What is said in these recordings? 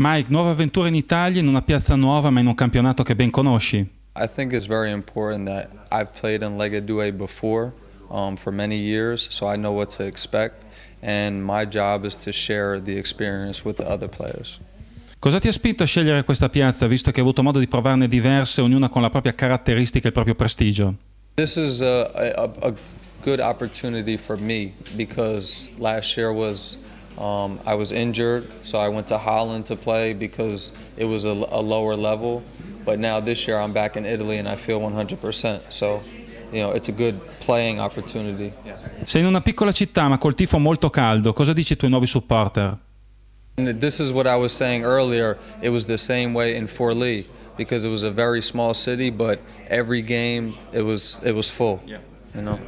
Mike, nuova avventura in Italia, in una piazza nuova, ma in un campionato che ben conosci. I think it's very important that I've played in Lega 2 before um, for many years, so I know what to expect, and my job is to share the experience with the other players. Cosa ti ha spinto a scegliere questa piazza, visto che hai avuto modo di provarne diverse, ognuna con la propria caratteristica e il proprio prestigio? This is a, a, a good opportunity for me because last year was Um, I was injured, so I went to Holland to play because it was a, a, lower level. But now this year I'm back in Italy and I feel 100%. So, you know, it's a good playing opportunity. Sei in una piccola città ma col tifo molto caldo. Cosa dici ai tuoi nuovi supporter? And this is what I was saying earlier. It was the same way in Forlì because it was a very small city, but every game it was it was full. Yeah. You know.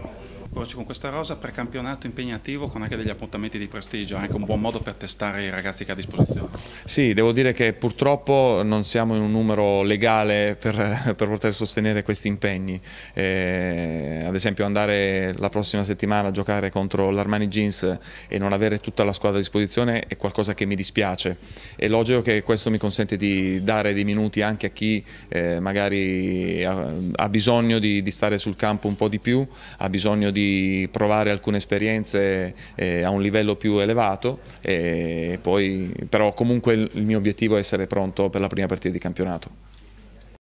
approccio con questa rosa precampionato impegnativo con anche degli appuntamenti di prestigio, anche un buon modo per testare i ragazzi che ha a disposizione. Sì, devo dire che purtroppo non siamo in un numero legale per, per poter sostenere questi impegni. Eh, esempio andare la prossima settimana a giocare contro l'Armani Jeans e non avere tutta la squadra a disposizione è qualcosa che mi dispiace. È logico che questo mi consente di dare dei minuti anche a chi eh, magari ha, ha bisogno di, di, stare sul campo un po' di più, ha bisogno di provare alcune esperienze eh, a un livello più elevato, poi, però comunque il mio obiettivo è essere pronto per la prima partita di campionato.